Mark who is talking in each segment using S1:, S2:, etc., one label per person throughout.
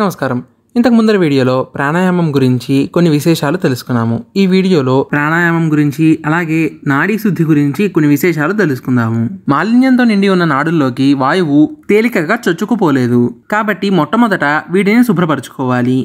S1: నమస్కారం ఇంతకు ముందర వీడియోలో ప్రాణాయామం గురించి కొన్ని విశేషాలు తెలుసుకున్నాము ఈ వీడియోలో ప్రాణాయామం గురించి అలాగే నాడీ శుద్ధి గురించి కొన్ని విశేషాలు తెలుసుకుందాము మాలిన్యంతో నిండి ఉన్న నాడుల్లోకి వాయువు తేలికగా చొచ్చుకుపోలేదు కాబట్టి మొట్టమొదట వీటిని శుభ్రపరచుకోవాలి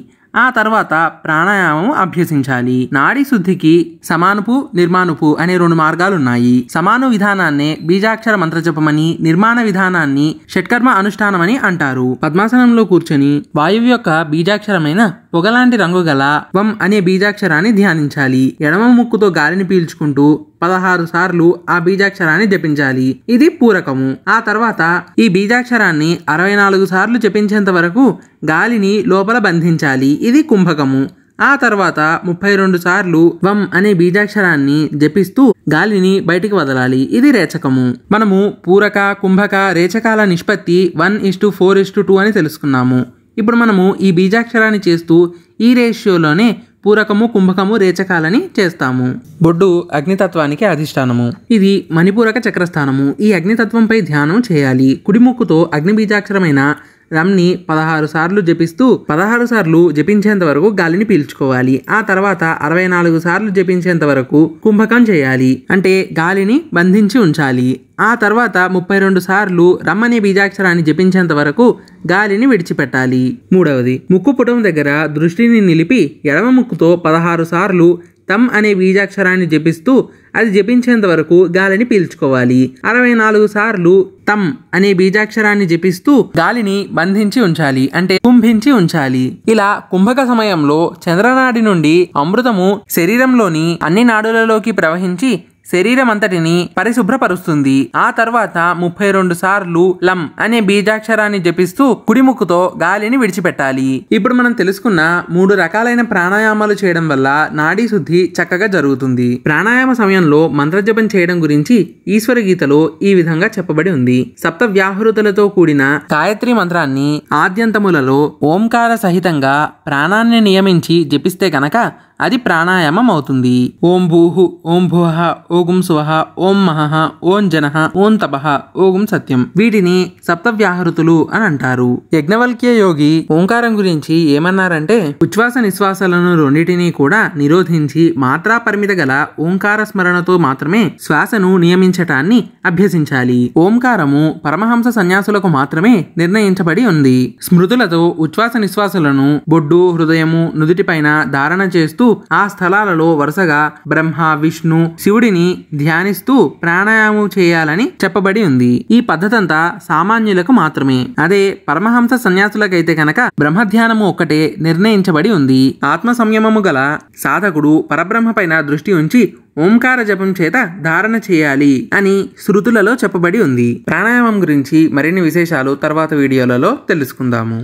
S1: ఆ తర్వాత ప్రాణాయామం అభ్యసించాలి నాడీ శుద్ధికి సమానుపు నిర్మానుపు అనే రెండు మార్గాలు ఉన్నాయి సమాను విధానాన్నే బీజాక్షర మంత్రజపమని నిర్మాణ విధానాన్ని షట్కర్మ అనుష్ఠానమని అంటారు పద్మాసనంలో కూర్చొని వాయువు యొక్క బీజాక్షరమైన ఒకలాంటి రంగు గల వం అనే బీజాక్షరాన్ని ధ్యానించాలి ఎడమ ముక్కుతో గాలిని పీల్చుకుంటూ పదహారు సార్లు ఆ బీజాక్షరాన్ని జపించాలి ఇది పూరకము ఆ తర్వాత ఈ బీజాక్షరాన్ని అరవై నాలుగు సార్లు జపించేంత వరకు గాలిని లోపల బంధించాలి ఇది కుంభకము ఆ తర్వాత ముప్పై రెండు సార్లు వం అనే బీజాక్షరాన్ని జపిస్తూ గాలిని బయటికి వదలాలి ఇది రేచకము మనము పూరక కుంభక రేచకాల నిష్పత్తి one is to four is to two అని తెలుసుకున్నాము ఇప్పుడు మనము ఈ బీజాక్షరాన్ని చేస్తూ ఈ రేషియోలోనే పూరకము కుంభకము రేచకాలని చేస్తాము బొడ్డు అగ్నితత్వానికి అధిష్టానము ఇది మణిపూరక చక్రస్థానము ఈ అగ్నితత్వంపై ధ్యానం చేయాలి కుడిముక్కుతో అగ్ని బీజాక్షరమైన రమ్ని పదహారు సార్లు జపిస్తూ పదహారు సార్లు జపించేంత వరకు గాలిని పీల్చుకోవాలి ఆ తర్వాత అరవై నాలుగు సార్లు జపించేంత వరకు కుంభకం చేయాలి అంటే గాలిని బంధించి ఉంచాలి ఆ తర్వాత ముప్పై రెండు సార్లు రమ్మనే బీజాక్షరాన్ని జపించేంత వరకు గాలిని విడిచిపెట్టాలి మూడవది ముక్కు పుటం దగ్గర దృష్టిని నిలిపి ఎడమ ముక్కుతో పదహారు సార్లు తమ్ అనే బీజాక్షరాన్ని జపిస్తూ అది జపించేంత వరకు గాలిని పీల్చుకోవాలి అరవై నాలుగు సార్లు తమ్ అనే బీజాక్షరాన్ని జపిస్తూ గాలిని బంధించి ఉంచాలి అంటే కుంభించి ఉంచాలి ఇలా కుంభక సమయంలో చంద్రనాడి నుండి అమృతము శరీరంలోని అన్ని నాడులలోకి ప్రవహించి శరీరం అంతటిని పరిశుభ్రపరుస్తుంది ఆ తర్వాత ముప్పై రెండు సార్లు లం అనే బీజాక్షరాన్ని జపిస్తూ కుడిముక్కుతో గాలిని విడిచిపెట్టాలి ఇప్పుడు మనం తెలుసుకున్న మూడు రకాలైన ప్రాణాయామాలు చేయడం వల్ల నాడీ శుద్ధి చక్కగా జరుగుతుంది ప్రాణాయామ సమయంలో మంత్రజపం చేయడం గురించి ఈశ్వర గీతలో ఈ విధంగా చెప్పబడి ఉంది సప్త వ్యాహృతులతో కూడిన గాయత్రి మంత్రాన్ని ఆద్యంతములలో ఓంకార సహితంగా ప్రాణాన్ని నియమించి జపిస్తే గనక అది ప్రాణాయామం అవుతుంది ఓం భూహు ఓం భూహ ఓగుం స్వహ ఓం మహహ ఓం జనహ ఓం తపహ ఓగుం సత్యం వీటిని సప్తవ్యాహృతులు అని అంటారు యజ్ఞవల్క్య యోగి ఓంకారం గురించి ఏమన్నారంటే ఉచ్ఛ్వాస నిశ్వాసాలను రెండింటినీ కూడా నిరోధించి మాత్రా పరిమిత గల ఓంకార స్మరణతో మాత్రమే శ్వాసను నియమించటాన్ని అభ్యసించాలి ఓంకారము పరమహంస సన్యాసులకు మాత్రమే నిర్ణయించబడి ఉంది స్మృతులతో ఉచ్ఛ్వాస నిశ్వాసలను బొడ్డు హృదయము నుదుటిపైన ధారణ చేస్తూ చేస్తూ ఆ స్థలాలలో వరుసగా బ్రహ్మ విష్ణు శివుడిని ధ్యానిస్తూ ప్రాణాయామం చేయాలని చెప్పబడి ఉంది ఈ పద్ధతంతా సామాన్యులకు మాత్రమే అదే పరమహంస సన్యాసులకైతే కనుక ధ్యానము ఒక్కటే నిర్ణయించబడి ఉంది ఆత్మ సంయమము గల సాధకుడు పరబ్రహ్మ పైన దృష్టి ఉంచి ఓంకార జపం చేత ధారణ చేయాలి అని శృతులలో చెప్పబడి ఉంది ప్రాణాయామం గురించి మరిన్ని విశేషాలు తర్వాత వీడియోలలో తెలుసుకుందాము